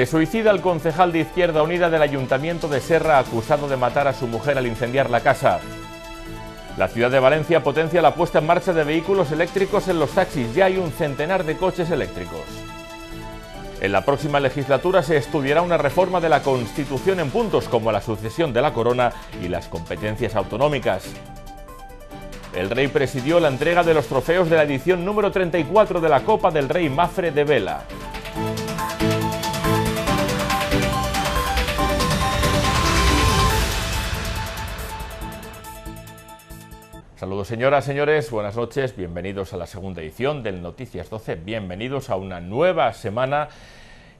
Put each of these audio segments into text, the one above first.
Se suicida el concejal de Izquierda Unida del Ayuntamiento de Serra acusado de matar a su mujer al incendiar la casa. La ciudad de Valencia potencia la puesta en marcha de vehículos eléctricos en los taxis. Ya hay un centenar de coches eléctricos. En la próxima legislatura se estudiará una reforma de la Constitución en puntos como la sucesión de la corona y las competencias autonómicas. El rey presidió la entrega de los trofeos de la edición número 34 de la Copa del Rey Mafre de Vela. Saludos señoras, señores, buenas noches, bienvenidos a la segunda edición del Noticias 12, bienvenidos a una nueva semana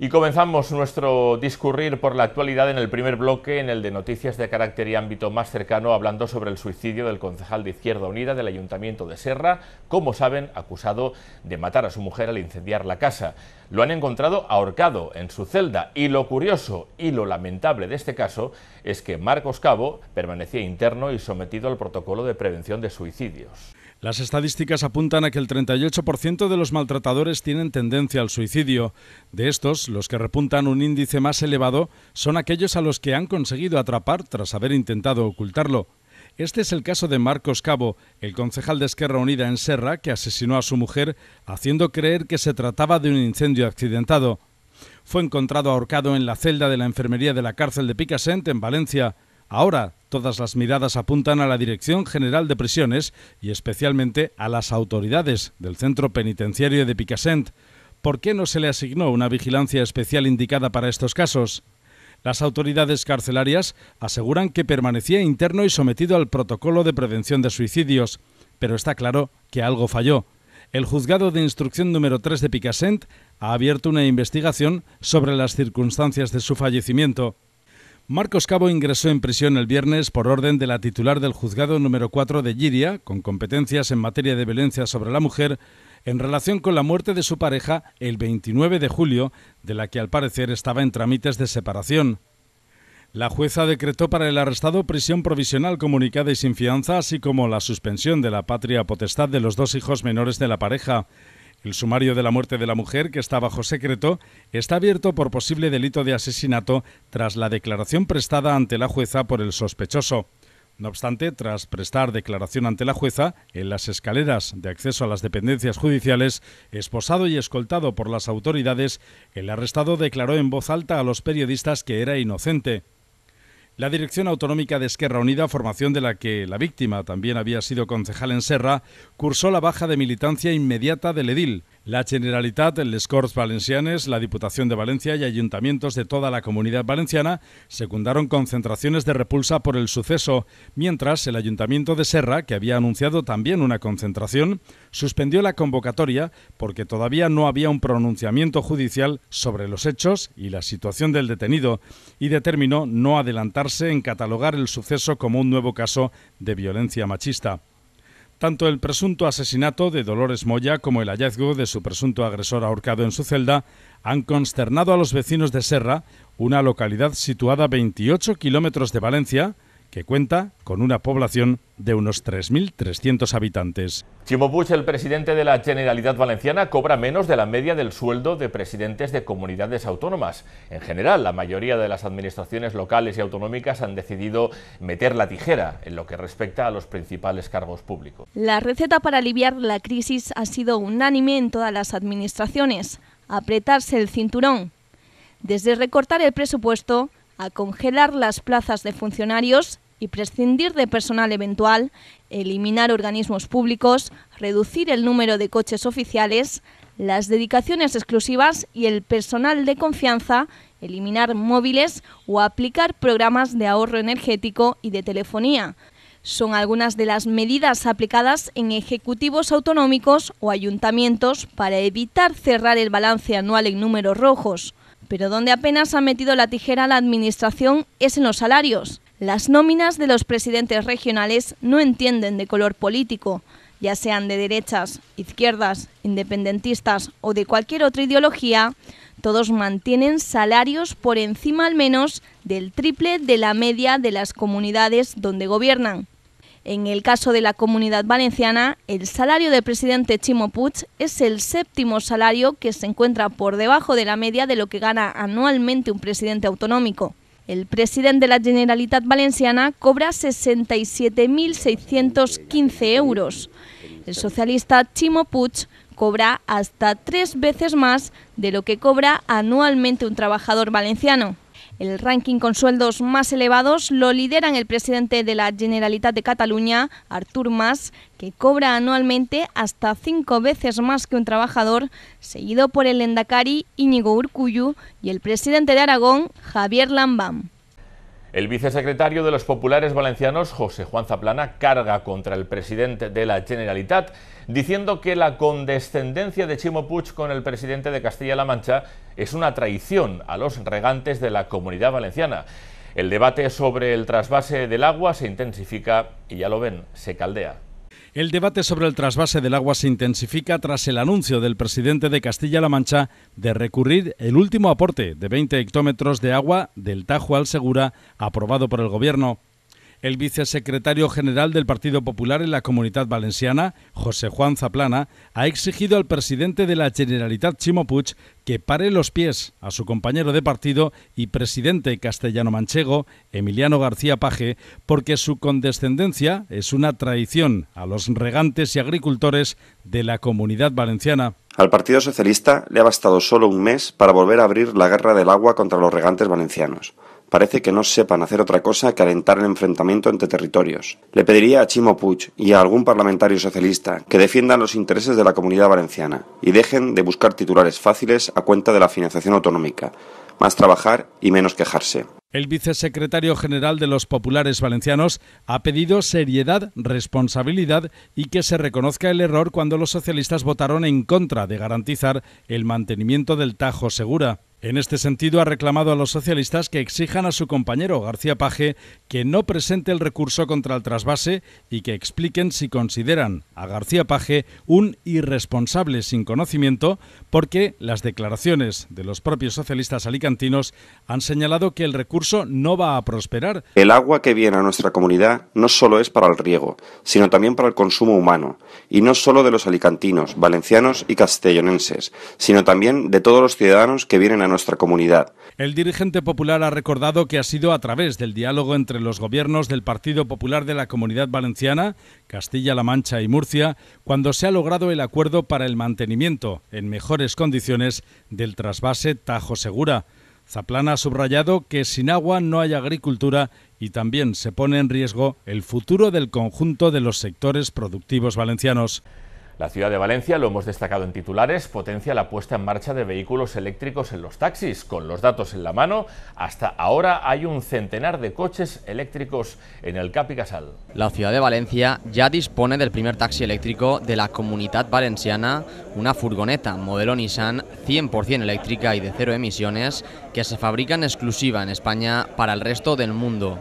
y comenzamos nuestro discurrir por la actualidad en el primer bloque, en el de noticias de carácter y ámbito más cercano, hablando sobre el suicidio del concejal de Izquierda Unida del Ayuntamiento de Serra, como saben, acusado de matar a su mujer al incendiar la casa. Lo han encontrado ahorcado en su celda y lo curioso y lo lamentable de este caso es que Marcos Cabo permanecía interno y sometido al protocolo de prevención de suicidios. Las estadísticas apuntan a que el 38% de los maltratadores tienen tendencia al suicidio. De estos, los que repuntan un índice más elevado son aquellos a los que han conseguido atrapar tras haber intentado ocultarlo. Este es el caso de Marcos Cabo, el concejal de Esquerra Unida en Serra, que asesinó a su mujer haciendo creer que se trataba de un incendio accidentado. Fue encontrado ahorcado en la celda de la enfermería de la cárcel de Picasent en Valencia. Ahora todas las miradas apuntan a la Dirección General de Prisiones y especialmente a las autoridades del centro penitenciario de Picassent. ¿Por qué no se le asignó una vigilancia especial indicada para estos casos? Las autoridades carcelarias aseguran que permanecía interno y sometido al protocolo de prevención de suicidios, pero está claro que algo falló. El juzgado de instrucción número 3 de Picassent ha abierto una investigación sobre las circunstancias de su fallecimiento. Marcos Cabo ingresó en prisión el viernes por orden de la titular del juzgado número 4 de Giria, con competencias en materia de violencia sobre la mujer, en relación con la muerte de su pareja el 29 de julio, de la que al parecer estaba en trámites de separación. La jueza decretó para el arrestado prisión provisional comunicada y sin fianza, así como la suspensión de la patria potestad de los dos hijos menores de la pareja. El sumario de la muerte de la mujer, que está bajo secreto, está abierto por posible delito de asesinato tras la declaración prestada ante la jueza por el sospechoso. No obstante, tras prestar declaración ante la jueza, en las escaleras de acceso a las dependencias judiciales, esposado y escoltado por las autoridades, el arrestado declaró en voz alta a los periodistas que era inocente. La Dirección Autonómica de Esquerra Unida, formación de la que la víctima también había sido concejal en Serra, cursó la baja de militancia inmediata del edil. La Generalitat, les Escort Valencianes, la Diputación de Valencia y ayuntamientos de toda la comunidad valenciana secundaron concentraciones de repulsa por el suceso, mientras el Ayuntamiento de Serra, que había anunciado también una concentración, suspendió la convocatoria porque todavía no había un pronunciamiento judicial sobre los hechos y la situación del detenido y determinó no adelantarse en catalogar el suceso como un nuevo caso de violencia machista. Tanto el presunto asesinato de Dolores Moya como el hallazgo de su presunto agresor ahorcado en su celda han consternado a los vecinos de Serra, una localidad situada a 28 kilómetros de Valencia, que cuenta con una población de unos 3.300 habitantes. Chimo el presidente de la Generalidad Valenciana, cobra menos de la media del sueldo de presidentes de comunidades autónomas. En general, la mayoría de las administraciones locales y autonómicas han decidido meter la tijera en lo que respecta a los principales cargos públicos. La receta para aliviar la crisis ha sido unánime en todas las administraciones. Apretarse el cinturón. Desde recortar el presupuesto a congelar las plazas de funcionarios y prescindir de personal eventual, eliminar organismos públicos, reducir el número de coches oficiales, las dedicaciones exclusivas y el personal de confianza, eliminar móviles o aplicar programas de ahorro energético y de telefonía. Son algunas de las medidas aplicadas en ejecutivos autonómicos o ayuntamientos para evitar cerrar el balance anual en números rojos. Pero donde apenas ha metido la tijera la Administración es en los salarios. Las nóminas de los presidentes regionales no entienden de color político, ya sean de derechas, izquierdas, independentistas o de cualquier otra ideología, todos mantienen salarios por encima al menos del triple de la media de las comunidades donde gobiernan. En el caso de la comunidad valenciana, el salario del presidente Chimo Puig es el séptimo salario que se encuentra por debajo de la media de lo que gana anualmente un presidente autonómico. El presidente de la Generalitat Valenciana cobra 67.615 euros. El socialista Chimo Puig cobra hasta tres veces más de lo que cobra anualmente un trabajador valenciano. El ranking con sueldos más elevados lo lideran el presidente de la Generalitat de Cataluña, Artur Mas, que cobra anualmente hasta cinco veces más que un trabajador, seguido por el endacari Íñigo Urcuyu y el presidente de Aragón, Javier Lambán. El vicesecretario de los populares valencianos, José Juan Zaplana, carga contra el presidente de la Generalitat, diciendo que la condescendencia de Chimo Puig con el presidente de Castilla-La Mancha es una traición a los regantes de la comunidad valenciana. El debate sobre el trasvase del agua se intensifica y ya lo ven, se caldea. El debate sobre el trasvase del agua se intensifica tras el anuncio del presidente de Castilla-La Mancha de recurrir el último aporte de 20 hectómetros de agua del Tajo al Segura aprobado por el gobierno. El vicesecretario general del Partido Popular en la Comunidad Valenciana, José Juan Zaplana, ha exigido al presidente de la Generalitat, Chimo Puig, que pare los pies a su compañero de partido y presidente castellano-manchego, Emiliano García Paje, porque su condescendencia es una traición a los regantes y agricultores de la Comunidad Valenciana. Al Partido Socialista le ha bastado solo un mes para volver a abrir la guerra del agua contra los regantes valencianos parece que no sepan hacer otra cosa que alentar el enfrentamiento entre territorios. Le pediría a Chimo Puig y a algún parlamentario socialista que defiendan los intereses de la comunidad valenciana y dejen de buscar titulares fáciles a cuenta de la financiación autonómica, más trabajar y menos quejarse. El vicesecretario general de los Populares Valencianos ha pedido seriedad, responsabilidad y que se reconozca el error cuando los socialistas votaron en contra de garantizar el mantenimiento del Tajo Segura. En este sentido, ha reclamado a los socialistas que exijan a su compañero García Paje que no presente el recurso contra el trasvase y que expliquen si consideran a García Paje un irresponsable sin conocimiento, porque las declaraciones de los propios socialistas alicantinos han señalado que el recurso no va a prosperar. El agua que viene a nuestra comunidad no solo es para el riego, sino también para el consumo humano, y no solo de los alicantinos, valencianos y castellonenses, sino también de todos los ciudadanos que vienen a nuestra comunidad. El dirigente popular ha recordado que ha sido a través del diálogo entre los gobiernos del Partido Popular de la Comunidad Valenciana, Castilla-La Mancha y Murcia, cuando se ha logrado el acuerdo para el mantenimiento, en mejores condiciones, del trasvase Tajo Segura. Zaplana ha subrayado que sin agua no hay agricultura y también se pone en riesgo el futuro del conjunto de los sectores productivos valencianos. La ciudad de Valencia, lo hemos destacado en titulares, potencia la puesta en marcha de vehículos eléctricos en los taxis. Con los datos en la mano, hasta ahora hay un centenar de coches eléctricos en el Capi Casal. La ciudad de Valencia ya dispone del primer taxi eléctrico de la Comunidad Valenciana, una furgoneta modelo Nissan 100% eléctrica y de cero emisiones que se fabrica en exclusiva en España para el resto del mundo.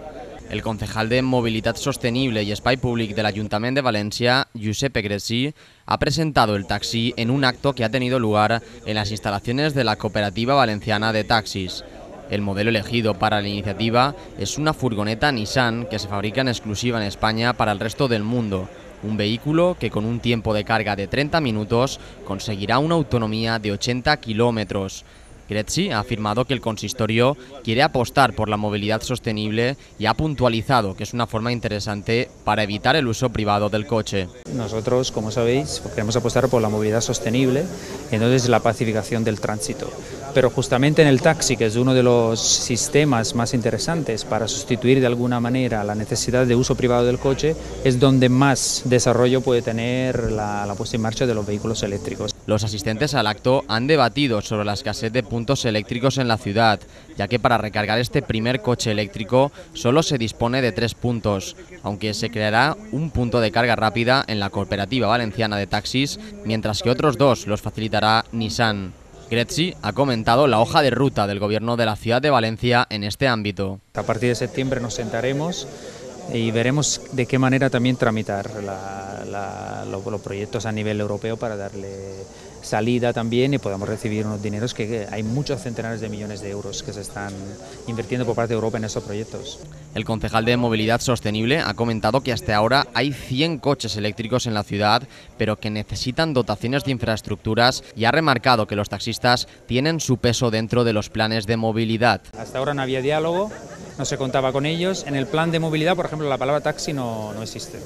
El concejal de Movilidad Sostenible y Espai public del Ayuntamiento de Valencia, Giuseppe Gressi, ha presentado el taxi en un acto que ha tenido lugar en las instalaciones de la Cooperativa Valenciana de Taxis. El modelo elegido para la iniciativa es una furgoneta Nissan que se fabrica en exclusiva en España para el resto del mundo, un vehículo que con un tiempo de carga de 30 minutos conseguirá una autonomía de 80 kilómetros. Gretzi ha afirmado que el consistorio quiere apostar por la movilidad sostenible y ha puntualizado que es una forma interesante para evitar el uso privado del coche. Nosotros, como sabéis, pues queremos apostar por la movilidad sostenible entonces la pacificación del tránsito. Pero justamente en el taxi, que es uno de los sistemas más interesantes para sustituir de alguna manera la necesidad de uso privado del coche, es donde más desarrollo puede tener la, puesta en marcha de los vehículos eléctricos. Los asistentes al acto han debatido sobre la escasez de eléctricos en la ciudad, ya que para recargar este primer coche eléctrico solo se dispone de tres puntos, aunque se creará un punto de carga rápida en la Cooperativa Valenciana de Taxis, mientras que otros dos los facilitará Nissan. Gretzi ha comentado la hoja de ruta del gobierno de la ciudad de Valencia en este ámbito. A partir de septiembre nos sentaremos y veremos de qué manera también tramitar los proyectos a nivel europeo para darle salida también y podamos recibir unos dineros que hay muchos centenares de millones de euros que se están invirtiendo por parte de Europa en esos proyectos. El concejal de Movilidad Sostenible ha comentado que hasta ahora hay 100 coches eléctricos en la ciudad, pero que necesitan dotaciones de infraestructuras y ha remarcado que los taxistas tienen su peso dentro de los planes de movilidad. Hasta ahora no había diálogo, no se contaba con ellos. En el plan de movilidad, por ejemplo, la palabra taxi no, no existe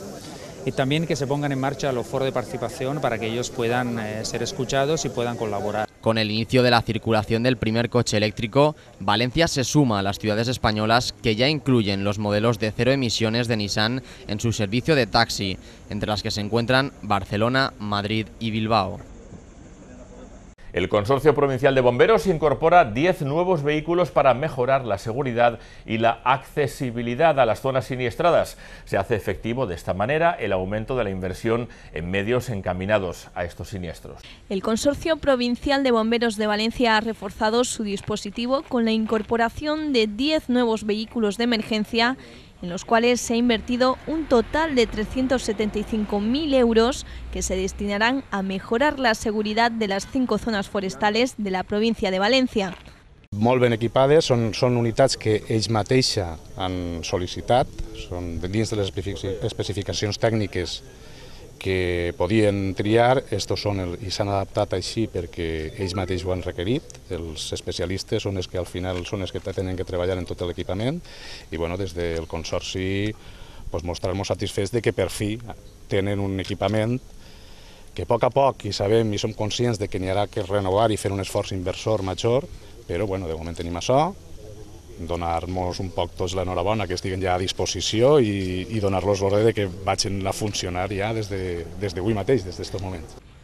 y también que se pongan en marcha los foros de participación para que ellos puedan eh, ser escuchados y puedan colaborar. Con el inicio de la circulación del primer coche eléctrico, Valencia se suma a las ciudades españolas que ya incluyen los modelos de cero emisiones de Nissan en su servicio de taxi, entre las que se encuentran Barcelona, Madrid y Bilbao. El Consorcio Provincial de Bomberos incorpora 10 nuevos vehículos para mejorar la seguridad y la accesibilidad a las zonas siniestradas. Se hace efectivo de esta manera el aumento de la inversión en medios encaminados a estos siniestros. El Consorcio Provincial de Bomberos de Valencia ha reforzado su dispositivo con la incorporación de 10 nuevos vehículos de emergencia en los cuales se ha invertido un total de 375.000 euros que se destinarán a mejorar la seguridad de las cinco zonas forestales de la provincia de Valencia. Molven ben equipades, son unitats que ells mateixa han sol·licitat, son dins de les especificacions tècniques que podien triar, estos són el, i s'han adaptat així perquè ells mateixos ho han requerit, els especialistes són els que al final són els que tenen que treballar en tot l'equipament, i bueno, des del Consorci pues, mostrar-nos satisfets de que per fi tenen un equipament que a poc a poc i sabem i som conscients de que n'hi haurà que renovar i fer un esforç inversor major, però bueno, de moment tenim això, donar-nos un poc la enhorabuena que estén ya a disposición... ...y donarlos los de que vayan a funcionar ya... ...desde de, desde este mateix,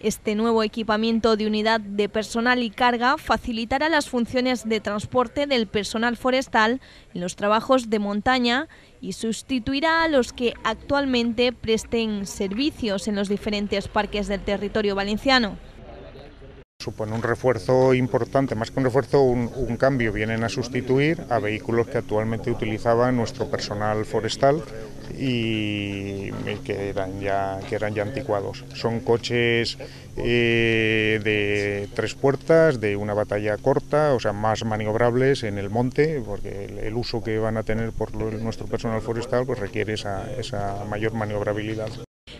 Este nuevo equipamiento de unidad de personal y carga facilitará las funciones de transporte del personal forestal en los trabajos de montaña y sustituirá a los que actualmente presten servicios en los diferentes parques del territorio valenciano. Supone un refuerzo importante, más que un refuerzo, un, cambio. Vienen a sustituir a vehículos que actualmente utilizaba nuestro personal forestal y, que, eran ya, anticuados. Son coches eh, de tres puertas, de una batalla corta, o sea, más maniobrables en el monte, porque el, uso que van a tener por nuestro personal forestal pues requiere esa mayor maniobrabilidad.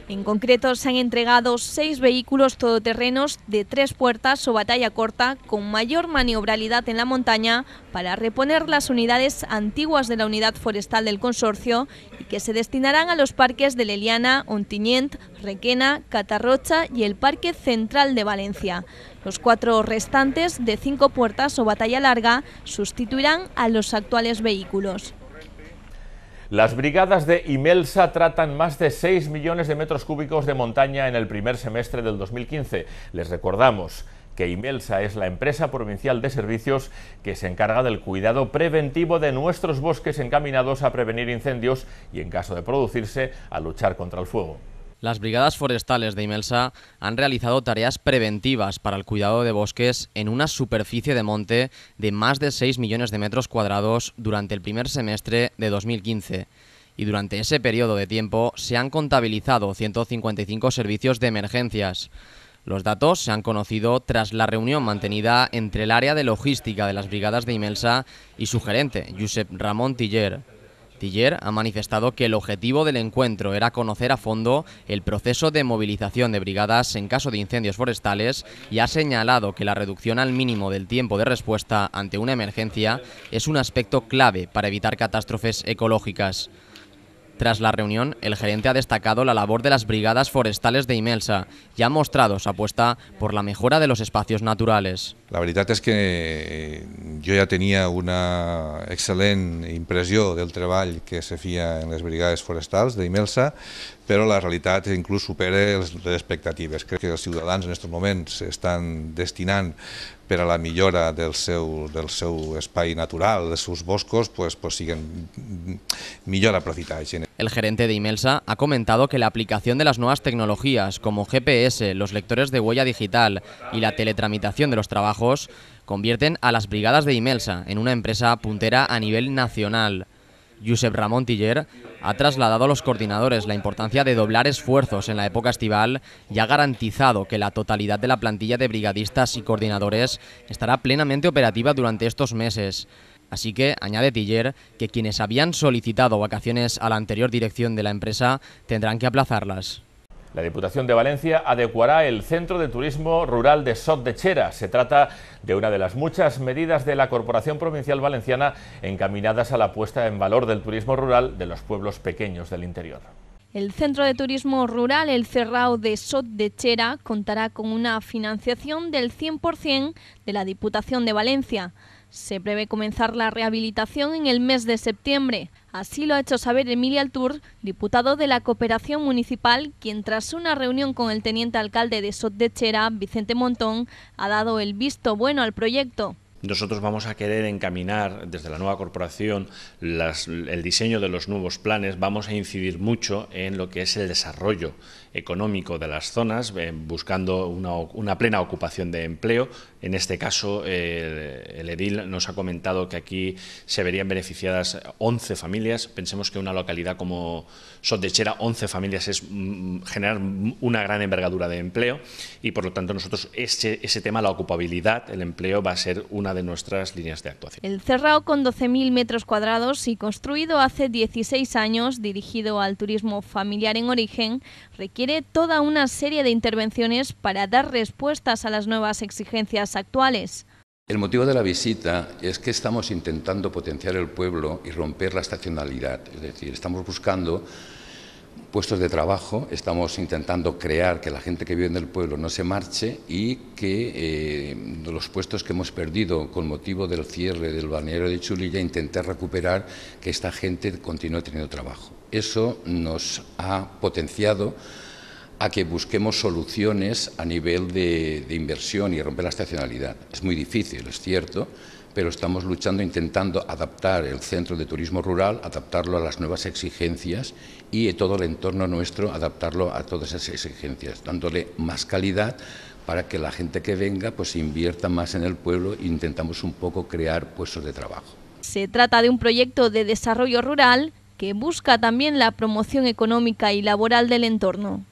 En concreto, se han entregado seis vehículos todoterrenos de tres puertas o batalla corta con mayor maniobralidad en la montaña para reponer las unidades antiguas de la unidad forestal del consorcio y que se destinarán a los parques de Leliana, Ontinyent, Requena, Catarrocha y el Parque Central de Valencia. Los cuatro restantes de cinco puertas o batalla larga sustituirán a los actuales vehículos. Las brigadas de Imelsa tratan más de 6 millones de metros cúbicos de montaña en el primer semestre del 2015. Les recordamos que Imelsa es la empresa provincial de servicios que se encarga del cuidado preventivo de nuestros bosques encaminados a prevenir incendios y, en caso de producirse, a luchar contra el fuego. Las brigadas forestales de Imelsa han realizado tareas preventivas para el cuidado de bosques en una superficie de monte de más de 6 millones de metros cuadrados durante el primer semestre de 2015 y durante ese periodo de tiempo se han contabilizado 155 servicios de emergencias. Los datos se han conocido tras la reunión mantenida entre el área de logística de las brigadas de Imelsa y su gerente, Josep Ramón Tiller. Tiller ha manifestado que el objetivo del encuentro era conocer a fondo el proceso de movilización de brigadas en caso de incendios forestales y ha señalado que la reducción al mínimo del tiempo de respuesta ante una emergencia es un aspecto clave para evitar catástrofes ecológicas. Tras la reunión, el gerente ha destacado la labor de las brigadas forestales de Imelsa y ha mostrado su apuesta por la mejora de los espacios naturales. La veritat és que jo ja tenia una excel·lent impressió del treball que se feia en les brigades forestals d'Imelsa, però la realitat inclús supera les expectatives. Crec que els ciutadans en aquests moments estan destinant per a la millora del seu, del seu espai natural, dels seus boscos, pues, pues siguen millor aprofitats. El gerente de Imelsa ha comentado que la aplicación de las nuevas tecnologías como GPS, los lectores de huella digital y la teletramitación de los trabajos convierten a las brigadas de Imelsa en una empresa puntera a nivel nacional. Josep Ramón Tiller ha trasladado a los coordinadores la importancia de doblar esfuerzos en la época estival y ha garantizado que la totalidad de la plantilla de brigadistas y coordinadores estará plenamente operativa durante estos meses. Así que, añade Tiller, que quienes habían solicitado vacaciones a la anterior dirección de la empresa tendrán que aplazarlas. La Diputación de Valencia adecuará el Centro de Turismo Rural de Sot de Chera. Se trata de una de las muchas medidas de la Corporación Provincial Valenciana encaminadas a la puesta en valor del turismo rural de los pueblos pequeños del interior. El Centro de Turismo Rural El Cerrado de Sot de Chera contará con una financiación del 100% de la Diputación de Valencia. Se prevé comenzar la rehabilitación en el mes de septiembre. Así lo ha hecho saber Emilia Altur, diputado de la Cooperación Municipal, quien tras una reunión con el teniente alcalde de Sot Chera, Vicente Montón, ha dado el visto bueno al proyecto. Nosotros vamos a querer encaminar desde la nueva corporación el diseño de los nuevos planes, vamos a incidir mucho en lo que es el desarrollo económico de las zonas, eh, buscando una, plena ocupación de empleo. En este caso, eh, el edil nos ha comentado que aquí se verían beneficiadas 11 familias. Pensemos que una localidad como Sotdechera, 11 familias es mm, generar una gran envergadura de empleo y, por lo tanto, nosotros ese, ese tema, la ocupabilidad, el empleo, va a ser una de nuestras líneas de actuación. El cerrado con 12.000 metros cuadrados y construido hace 16 años, dirigido al turismo familiar en origen, requiere ...quiere toda una serie de intervenciones para dar respuestas a las nuevas exigencias actuales. El motivo de la visita es que estamos intentando potenciar el pueblo y romper la estacionalidad, es decir, estamos buscando puestos de trabajo, estamos intentando crear que la gente que vive en el pueblo no se marche y que eh, los puestos que hemos perdido con motivo del cierre del balneario de Chulilla intentar recuperar que esta gente continúe teniendo trabajo. Eso nos ha potenciado a que busquemos soluciones a nivel de, inversión y romper la estacionalidad. Es muy difícil, es cierto, pero estamos luchando, intentando adaptar el centro de turismo rural, adaptarlo a las nuevas exigencias y todo el entorno nuestro, adaptarlo a todas esas exigencias, dándole más calidad para que la gente que venga pues invierta más en el pueblo e intentamos un poco crear puestos de trabajo. Se trata de un proyecto de desarrollo rural que busca también la promoción económica y laboral del entorno.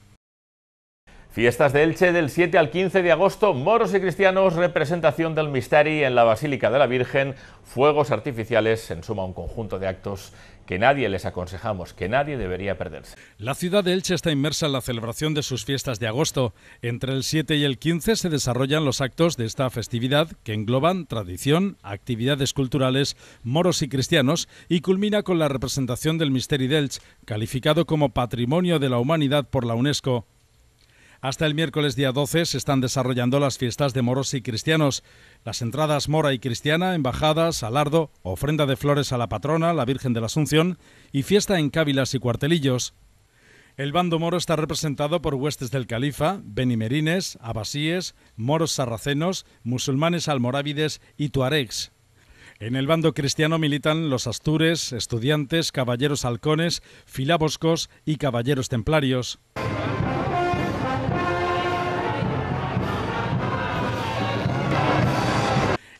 Fiestas de Elche del 7 al 15 de agosto, moros y cristianos, representación del Misteri en la Basílica de la Virgen, fuegos artificiales, en suma un conjunto de actos que nadie les aconsejamos, que nadie debería perderse. La ciudad de Elche está inmersa en la celebración de sus fiestas de agosto. Entre el 7 y el 15 se desarrollan los actos de esta festividad que engloban tradición, actividades culturales, moros y cristianos y culmina con la representación del Misteri de Elche, calificado como Patrimonio de la Humanidad por la UNESCO. Hasta el miércoles día 12 se están desarrollando las fiestas de moros y cristianos. Las entradas mora y cristiana, embajadas, alardo, ofrenda de flores a la patrona, la Virgen de la Asunción, y fiesta en cávilas y cuartelillos. El bando moro está representado por huestes del califa, benimerines, abasíes, moros sarracenos, musulmanes almorávides y tuaregs. En el bando cristiano militan los astures, estudiantes, caballeros halcones, filaboscos y caballeros templarios.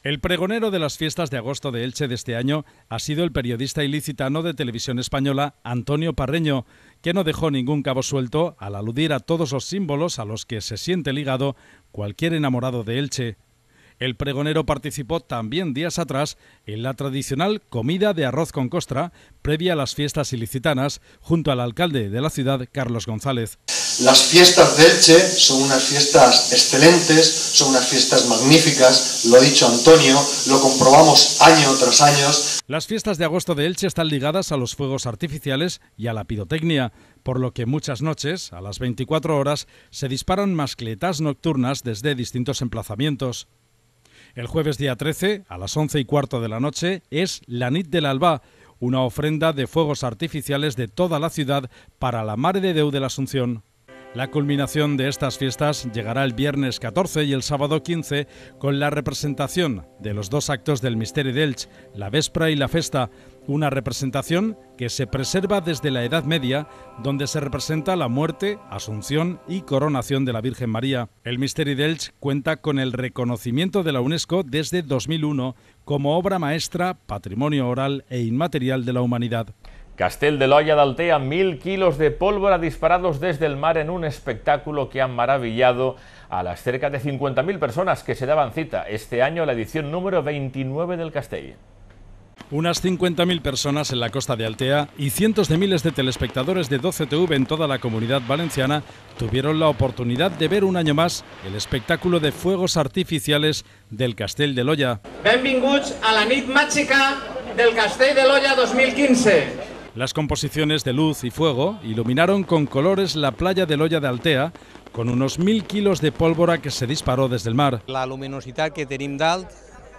El pregonero de las fiestas de agosto de Elche de este año ha sido el periodista ilicitano de televisión española Antonio Parreño, que no dejó ningún cabo suelto al aludir a todos los símbolos a los que se siente ligado cualquier enamorado de Elche, el pregonero participó también días atrás en la tradicional comida de arroz con costra previa a las fiestas ilicitanas junto al alcalde de la ciudad, Carlos González. Las fiestas de Elche son unas fiestas excelentes, son unas fiestas magníficas, lo ha dicho Antonio, lo comprobamos año tras año. Las fiestas de agosto de Elche están ligadas a los fuegos artificiales y a la pirotecnia, por lo que muchas noches, a las 24 horas, se disparan mascletas nocturnas desde distintos emplazamientos. El jueves día 13, a las 11 y cuarto de la noche, es la NIT del Alba, una ofrenda de fuegos artificiales de toda la ciudad para la Mare de Deu de la Asunción. La culminación de estas fiestas llegará el viernes 14 y el sábado 15 con la representación de los dos actos del Misterio de la Vespra y la Festa, una representación que se preserva desde la Edad Media, donde se representa la muerte, asunción y coronación de la Virgen María. El Misteri de cuenta con el reconocimiento de la UNESCO desde 2001 como obra maestra, patrimonio oral e inmaterial de la humanidad. Castel de Loya de Altea, mil kilos de pólvora disparados desde el mar en un espectáculo que ha maravillado a las cerca de 50.000 personas que se daban cita este año a la edición número 29 del Castell unas 50.000 personas en la costa de Altea y cientos de miles de telespectadores de 12TV en toda la comunidad valenciana tuvieron la oportunidad de ver un año más el espectáculo de fuegos artificiales del Castell de Loya. a la nit mágica del Castell de Loya 2015. Las composiciones de luz y fuego iluminaron con colores la playa de Loya de Altea, con unos mil kilos de pólvora que se disparó desde el mar. La luminosidad que tenim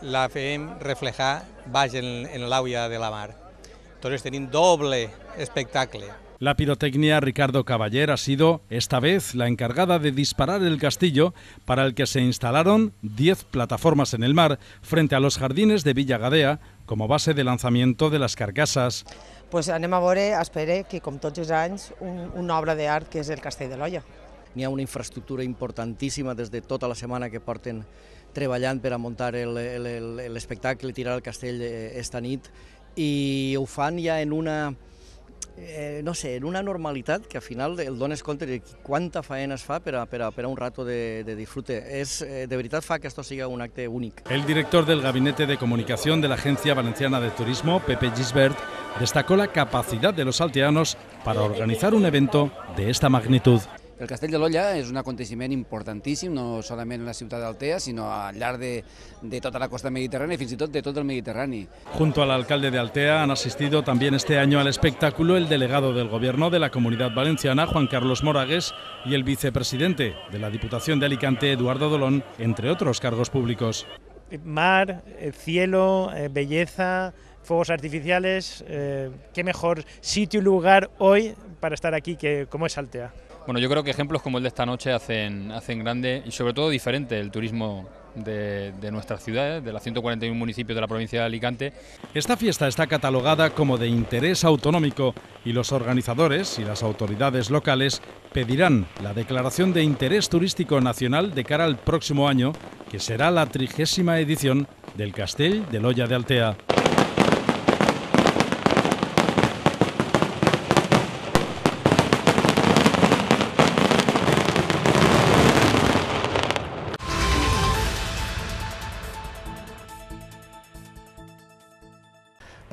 la fem reflejar baix en, en l'àuia de la mar. Entonces tenim doble espectacle. La pirotecnia Ricardo Caballer ha sido esta vez la encargada de disparar el castillo para el que se instalaron 10 plataformas en el mar frente a los jardines de Villa Gadea como base de lanzamiento de las carcasas. Pues anem a veure, espere, que com tots els anys, un, una obra d'art que és el Castell de l'Olla. N'hi ha una infraestructura importantíssima des de tota la setmana que porten treballant montar el espectáculo y tirar el castell eh, esta nit, i ho fan ja en una eh, no sé, en una normalitat que al final el dones compte de quanta faena es fa per a, per un rato de, disfrute. es eh, de veritat fa que esto siga un acte únic. El director del Gabinete de Comunicación de la Agencia Valenciana de Turismo, Pepe Gisbert, destacó la capacidad de los alteanos para organizar un evento de esta magnitud. El Castell de l'Olla es un acontecimiento importantísimo, no solamente en la ciudad de Altea sino llarg de, de tota la costa mediterránea y fins de todo el Mediterráneo. Junto al alcalde de Altea han asistido también este año al espectáculo el delegado del Gobierno de la Comunidad Valenciana, Juan Carlos Moragues, y el vicepresidente de la Diputación de Alicante, Eduardo Dolón, entre otros cargos públicos. Eh, mar, eh, cielo, eh, belleza, fuegos artificiales, qué mejor sitio y lugar hoy para estar aquí que como es Altea. Bueno, yo creo que ejemplos como el de esta noche hacen, hacen grande y sobre todo diferente el turismo de, de nuestras ciudades, de los 141 municipios de la provincia de Alicante. Esta fiesta está catalogada como de interés autonómico y los organizadores y las autoridades locales pedirán la declaración de interés turístico nacional de cara al próximo año, que será la trigésima edición del Castell de Loya de Altea.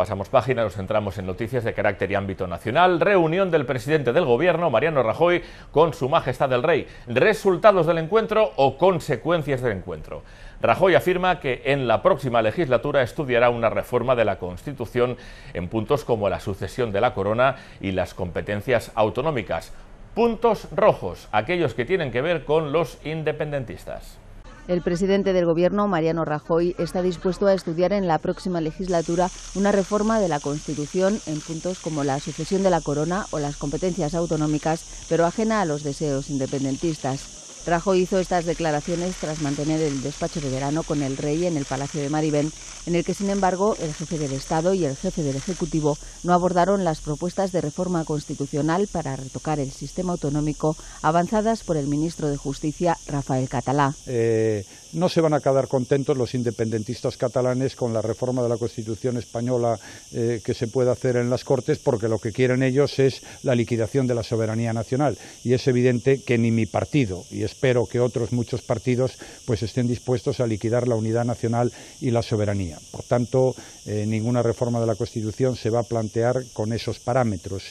pasamos página, nos centramos en noticias de carácter y ámbito nacional. Reunión del presidente del gobierno, Mariano Rajoy, con su majestad el rey. ¿Resultados del encuentro o consecuencias del encuentro? Rajoy afirma que en la próxima legislatura estudiará una reforma de la Constitución en puntos como la sucesión de la corona y las competencias autonómicas. Puntos rojos, aquellos que tienen que ver con los independentistas. El presidente del Gobierno, Mariano Rajoy, está dispuesto a estudiar en la próxima legislatura una reforma de la Constitución en puntos como la sucesión de la corona o las competencias autonómicas, pero ajena a los deseos independentistas. Rajo hizo estas declaraciones tras mantener el despacho de verano con el rey en el Palacio de Maribén, en el que, sin embargo, el jefe del Estado y el jefe del Ejecutivo no abordaron las propuestas de reforma constitucional para retocar el sistema autonómico avanzadas por el ministro de Justicia, Rafael Catalá. Eh, no se van a quedar contentos los independentistas catalanes con la reforma de la Constitución española eh, que se puede hacer en las Cortes, porque lo que quieren ellos es la liquidación de la soberanía nacional. Y es evidente que ni mi partido, y es espero que otros muchos partidos pues estén dispuestos a liquidar la unidad nacional y la soberanía. Por tanto, eh, ninguna reforma de la Constitución se va a plantear con esos parámetros.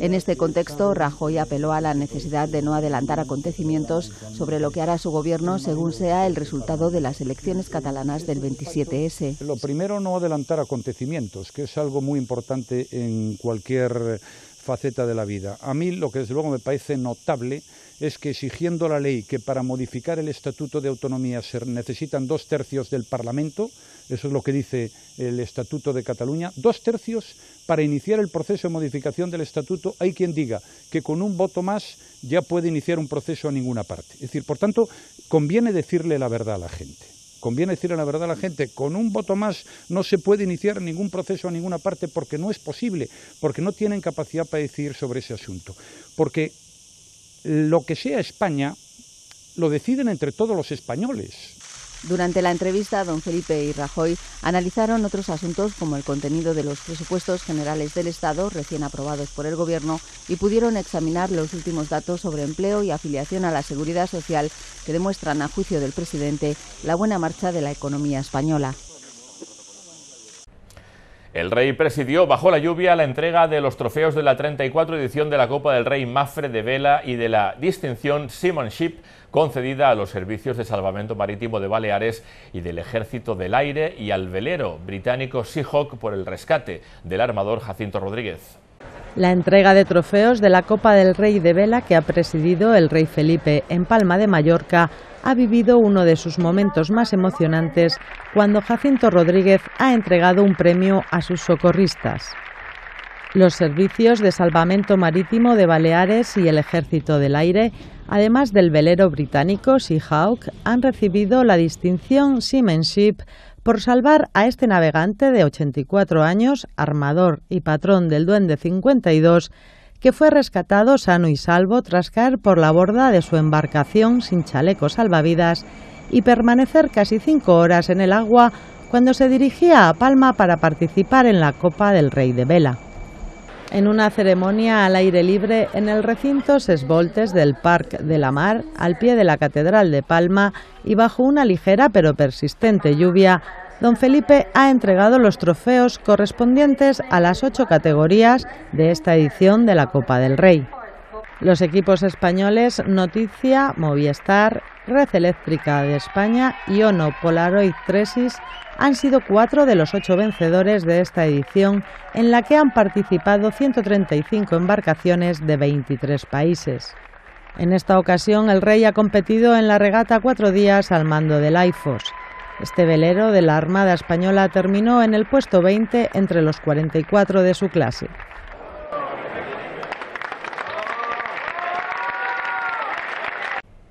En este contexto, Rajoy apeló a la necesidad de no adelantar acontecimientos sobre lo que hará su gobierno según sea el resultado de las elecciones catalanas del 27S. Lo primero, no adelantar acontecimientos, que es algo muy importante en cualquier faceta de la vida. A mí lo que desde luego me parece notable es que exigiendo la ley que para modificar el Estatuto de Autonomía se necesitan dos tercios del Parlamento, eso es lo que dice el Estatuto de Cataluña, dos tercios para iniciar el proceso de modificación del Estatuto, hay quien diga que con un voto más ya puede iniciar un proceso a ninguna parte. Es decir, por tanto, conviene decirle la verdad a la gente conviene decirle la verdad a la gente, con un voto más no se puede iniciar ningún proceso a ninguna parte porque no es posible, porque no tienen capacidad para decidir sobre ese asunto. Porque lo que sea España lo deciden entre todos los españoles. Durante la entrevista, don Felipe y Rajoy analizaron otros asuntos como el contenido de los presupuestos generales del Estado recién aprobados por el Gobierno y pudieron examinar los últimos datos sobre empleo y afiliación a la seguridad social que demuestran, a juicio del presidente, la buena marcha de la economía española. El rey presidió bajo la lluvia la entrega de los trofeos de la 34 edición de la Copa del Rey Mafre de Vela y de la distinción Simonship, concedida a los servicios de salvamento marítimo de Baleares y del Ejército del Aire y al velero británico Seahawk por el rescate del armador Jacinto Rodríguez. La entrega de trofeos de la Copa del Rey de Vela que ha presidido el Rey Felipe en Palma de Mallorca ha vivido uno de sus momentos más emocionantes cuando Jacinto Rodríguez ha entregado un premio a sus socorristas. Los servicios de salvamento marítimo de Baleares y el Ejército del Aire, además del velero británico Sea Hawk, han recibido la distinción Seamanship por salvar a este navegante de 84 años, armador y patrón del Duende 52, que fue rescatado sano y salvo tras caer por la borda de su embarcación sin chaleco salvavidas y permanecer casi cinco horas en el agua cuando se dirigía a Palma para participar en la Copa del Rey de Vela en una ceremonia al aire libre en el recinto Sesvoltes del Parque de la Mar, al pie de la Catedral de Palma y bajo una ligera pero persistente lluvia, don Felipe ha entregado los trofeos correspondientes a las ocho categorías de esta edición de la Copa del Rey. Los equipos españoles Noticia, Movistar, Red Eléctrica de España y Ono Polaroid Tresis han sido cuatro de los ocho vencedores de esta edición en la que han participado 135 embarcaciones de 23 países. En esta ocasión el rey ha competido en la regata cuatro días al mando del Ifos. Este velero de la Armada Española terminó en el puesto 20 entre los 44 de su clase.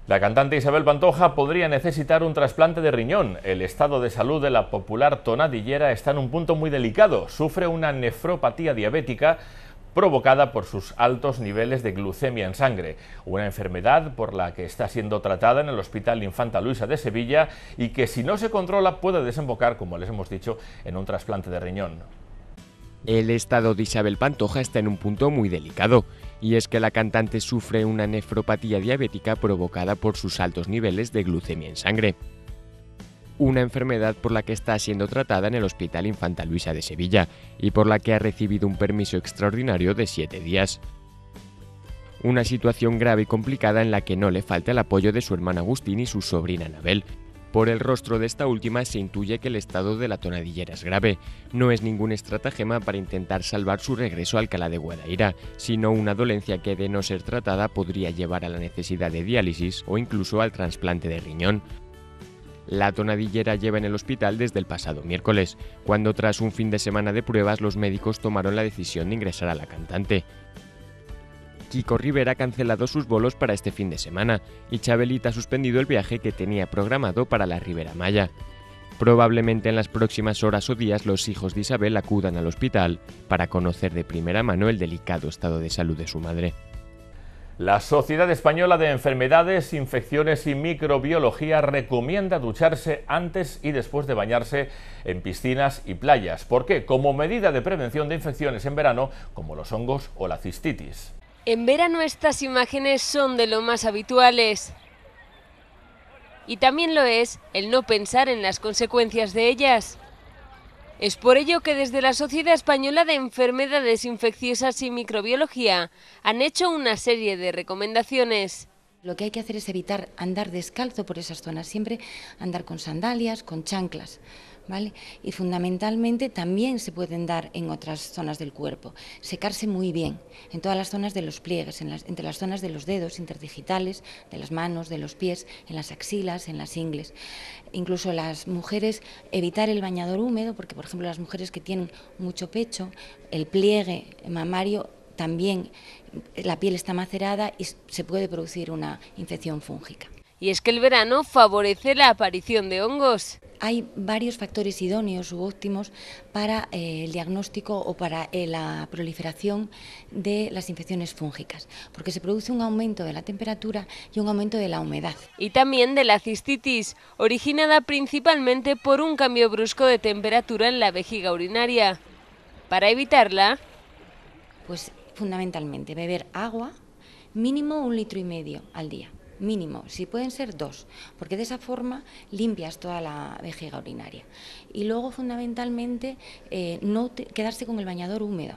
La cantante Isabel Pantoja podría necesitar un trasplante de riñón. El estado de salud de la popular tonadillera está en un punto muy delicado. Sufre una nefropatía diabética provocada por sus altos niveles de glucemia en sangre, una enfermedad por la que está siendo tratada en el Hospital Infanta Luisa de Sevilla y que si no se controla puede desembocar, como les hemos dicho, en un trasplante de riñón. El estado de Isabel Pantoja está en un punto muy delicado y es que la cantante sufre una nefropatía diabética provocada por sus altos niveles de glucemia en sangre, una enfermedad por la que está siendo tratada en el Hospital Infanta Luisa de Sevilla y por la que ha recibido un permiso extraordinario de siete días. Una situación grave y complicada en la que no le falta el apoyo de su hermana Agustín y su sobrina Anabel, por el rostro de esta última se intuye que el estado de la tonadillera es grave. No es ningún estratagema para intentar salvar su regreso al Cala de Guadaira, sino una dolencia que de no ser tratada podría llevar a la necesidad de diálisis o incluso al trasplante de riñón. La tonadillera lleva en el hospital desde el pasado miércoles, cuando tras un fin de semana de pruebas los médicos tomaron la decisión de ingresar a la cantante. Kiko Rivera ha cancelado sus bolos para este fin de semana y Chabelita ha suspendido el viaje que tenía programado para la Ribera Maya. Probablemente en las próximas horas o días los hijos de Isabel acudan al hospital para conocer de primera mano el delicado estado de salud de su madre. La Sociedad Española de Enfermedades, Infecciones y Microbiología recomienda ducharse antes y después de bañarse en piscinas y playas. ¿Por qué? Como medida de prevención de infecciones en verano, como los hongos o la cistitis. En verano estas imágenes son de lo más habituales. Y también lo es el no pensar en las consecuencias de ellas. Es por ello que desde la Sociedad Española de Enfermedades Infecciosas y Microbiología han hecho una serie de recomendaciones. Lo que hay que hacer es evitar andar descalzo por esas zonas, siempre andar con sandalias, con chanclas. ¿Vale? Y fundamentalmente también se pueden dar en otras zonas del cuerpo. Secarse muy bien, en todas las zonas de los pliegues, entre las zonas de los dedos interdigitales, de las manos, de los pies, en las axilas, en las ingles. Incluso las mujeres, evitar el bañador húmedo, porque por ejemplo las mujeres que tienen mucho pecho, el pliegue mamario también, la piel está macerada y se puede producir una infección fúngica y es que el verano favorece la aparición de hongos. Hay varios factores idóneos u óptimos para eh, el diagnóstico o para eh, la proliferación de las infecciones fúngicas, porque se produce un aumento de la temperatura y un aumento de la humedad. Y también de la cistitis, originada principalmente por un cambio brusco de temperatura en la vejiga urinaria. Para evitarla, pues fundamentalmente beber agua, mínimo un litro y medio al día mínimo, si pueden ser dos, porque de esa forma limpias toda la vejiga urinaria. Y luego, fundamentalmente, eh, no quedarse con el bañador húmedo,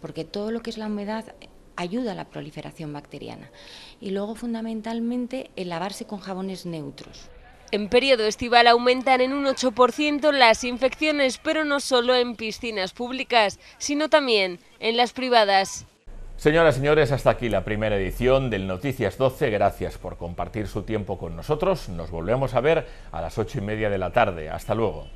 porque todo lo que es la humedad ayuda a la proliferación bacteriana. Y luego, fundamentalmente, el lavarse con jabones neutros. En periodo estival aumentan en un 8% las infecciones, pero no solo en piscinas públicas, sino también en las privadas. Señoras y señores, hasta aquí la primera edición del Noticias 12. Gracias por compartir su tiempo con nosotros. Nos volvemos a ver a las ocho y media de la tarde. Hasta luego.